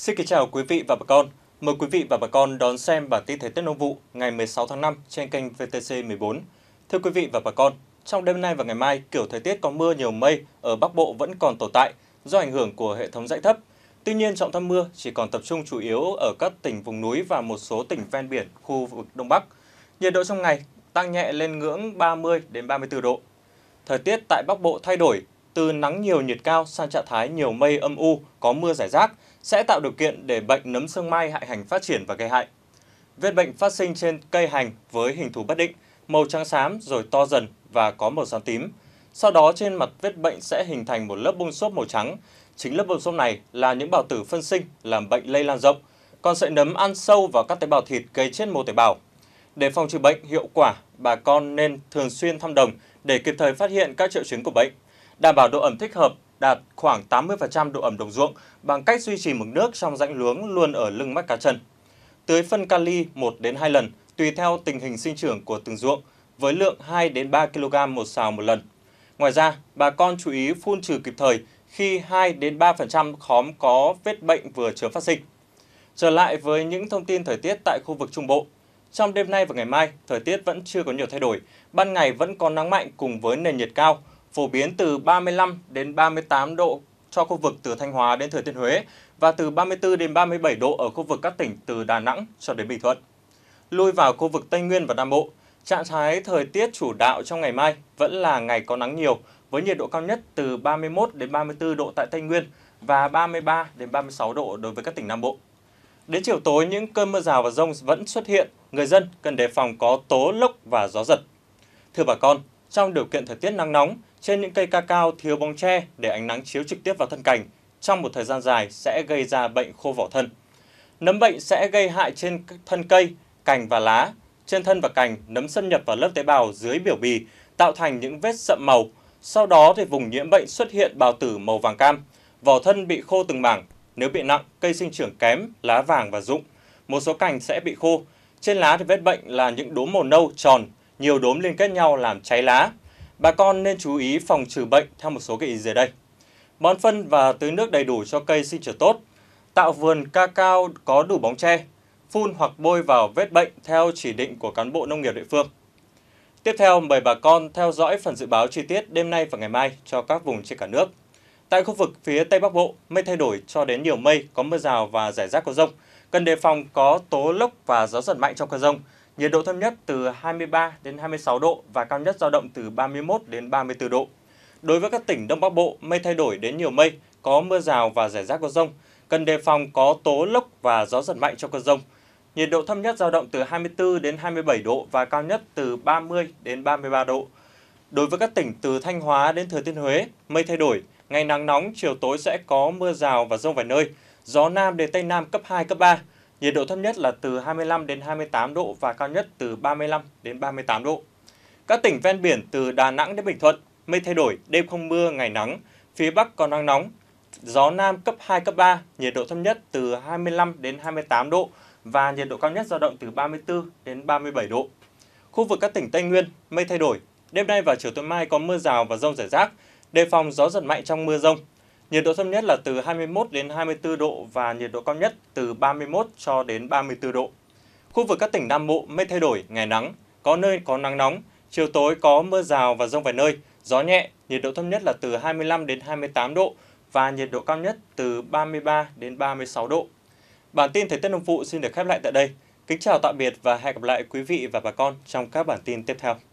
Xin kính chào quý vị và bà con. Mời quý vị và bà con đón xem bản tin thời tiết nông vụ ngày 16 tháng 5 trên kênh VTC 14. Thưa quý vị và bà con, trong đêm nay và ngày mai, kiểu thời tiết có mưa nhiều mây ở Bắc Bộ vẫn còn tồn tại do ảnh hưởng của hệ thống dãy thấp. Tuy nhiên, trọng tâm mưa chỉ còn tập trung chủ yếu ở các tỉnh vùng núi và một số tỉnh ven biển khu vực Đông Bắc. Nhiệt độ trong ngày tăng nhẹ lên ngưỡng 30 đến 34 độ. Thời tiết tại Bắc Bộ thay đổi, từ nắng nhiều nhiệt cao sang trạng thái nhiều mây âm u, có mưa rải rác sẽ tạo điều kiện để bệnh nấm sương mai hại hành phát triển và gây hại. Vết bệnh phát sinh trên cây hành với hình thù bất định, màu trắng xám rồi to dần và có màu xám tím. Sau đó trên mặt vết bệnh sẽ hình thành một lớp bông xốp màu trắng. Chính lớp bông xốp này là những bào tử phân sinh làm bệnh lây lan rộng, còn sợi nấm ăn sâu vào các tế bào thịt gây chết mô tế bào. Để phòng trừ bệnh hiệu quả, bà con nên thường xuyên thăm đồng để kịp thời phát hiện các triệu chứng của bệnh đảm bảo độ ẩm thích hợp đạt khoảng 80% độ ẩm đồng ruộng bằng cách duy trì mực nước trong rãnh luống luôn ở lưng mắt cá chân. Tưới phân kali 1 đến 2 lần tùy theo tình hình sinh trưởng của từng ruộng với lượng 2 đến 3 kg một xào một lần. Ngoài ra, bà con chú ý phun trừ kịp thời khi 2 đến 3% khóm có vết bệnh vừa chớm phát sinh. Trở lại với những thông tin thời tiết tại khu vực Trung Bộ. Trong đêm nay và ngày mai, thời tiết vẫn chưa có nhiều thay đổi, ban ngày vẫn có nắng mạnh cùng với nền nhiệt cao, phổ biến từ 35 đến 38 độ cho khu vực từ Thanh Hóa đến Thừa Thiên Huế và từ 34 đến 37 độ ở khu vực các tỉnh từ Đà Nẵng cho đến Bình Thuận. Lui vào khu vực Tây Nguyên và Nam Bộ, trạng thái thời tiết chủ đạo trong ngày mai vẫn là ngày có nắng nhiều với nhiệt độ cao nhất từ 31 đến 34 độ tại Tây Nguyên và 33 đến 36 độ đối với các tỉnh Nam Bộ. Đến chiều tối, những cơn mưa rào và rông vẫn xuất hiện, người dân cần đề phòng có tố lốc và gió giật. Thưa bà con, trong điều kiện thời tiết nắng nóng, trên những cây ca cao thiếu bóng tre để ánh nắng chiếu trực tiếp vào thân cành trong một thời gian dài sẽ gây ra bệnh khô vỏ thân. Nấm bệnh sẽ gây hại trên thân cây, cành và lá. Trên thân và cành, nấm xâm nhập vào lớp tế bào dưới biểu bì, tạo thành những vết sậm màu. Sau đó thì vùng nhiễm bệnh xuất hiện bào tử màu vàng cam, vỏ thân bị khô từng mảng. Nếu bị nặng, cây sinh trưởng kém, lá vàng và rụng. Một số cành sẽ bị khô. Trên lá thì vết bệnh là những đốm màu nâu tròn, nhiều đốm liên kết nhau làm cháy lá. Bà con nên chú ý phòng trừ bệnh theo một số gợi ý dưới đây. Bón phân và tưới nước đầy đủ cho cây sinh trưởng tốt, tạo vườn ca cao có đủ bóng tre, phun hoặc bôi vào vết bệnh theo chỉ định của cán bộ nông nghiệp địa phương. Tiếp theo, mời bà con theo dõi phần dự báo chi tiết đêm nay và ngày mai cho các vùng trên cả nước. Tại khu vực phía Tây Bắc Bộ, mây thay đổi cho đến nhiều mây, có mưa rào và rải rác có rông. Cần đề phòng có tố lốc và gió giật mạnh trong cơn rông nhiệt độ thấp nhất từ 23 đến 26 độ và cao nhất dao động từ 31 đến 34 độ. Đối với các tỉnh Đông Bắc Bộ, mây thay đổi đến nhiều mây, có mưa rào và rải rác có rông, cần đề phòng có tố lốc và gió giật mạnh trong cơn rông. Nhiệt độ thấp nhất dao động từ 24 đến 27 độ và cao nhất từ 30 đến 33 độ. Đối với các tỉnh từ Thanh Hóa đến Thừa Thiên Huế, mây thay đổi, ngày nắng nóng, chiều tối sẽ có mưa rào và rông vài nơi, gió nam đến tây nam cấp 2 cấp 3 Nhiệt độ thấp nhất là từ 25 đến 28 độ và cao nhất từ 35 đến 38 độ. Các tỉnh ven biển từ Đà Nẵng đến Bình Thuận, mây thay đổi, đêm không mưa, ngày nắng, phía Bắc có nắng nóng, gió Nam cấp 2, cấp 3, nhiệt độ thấp nhất từ 25 đến 28 độ và nhiệt độ cao nhất dao động từ 34 đến 37 độ. Khu vực các tỉnh Tây Nguyên, mây thay đổi, đêm nay và chiều tối mai có mưa rào và rông rải rác, đề phòng gió giật mạnh trong mưa rông, Nhiệt độ thấp nhất là từ 21 đến 24 độ và nhiệt độ cao nhất từ 31 cho đến 34 độ. Khu vực các tỉnh Nam Bộ mây thay đổi, ngày nắng, có nơi có nắng nóng, chiều tối có mưa rào và rông vài nơi, gió nhẹ, nhiệt độ thấp nhất là từ 25 đến 28 độ và nhiệt độ cao nhất từ 33 đến 36 độ. Bản tin Thời tiết nông vụ xin được khép lại tại đây. Kính chào tạm biệt và hẹn gặp lại quý vị và bà con trong các bản tin tiếp theo.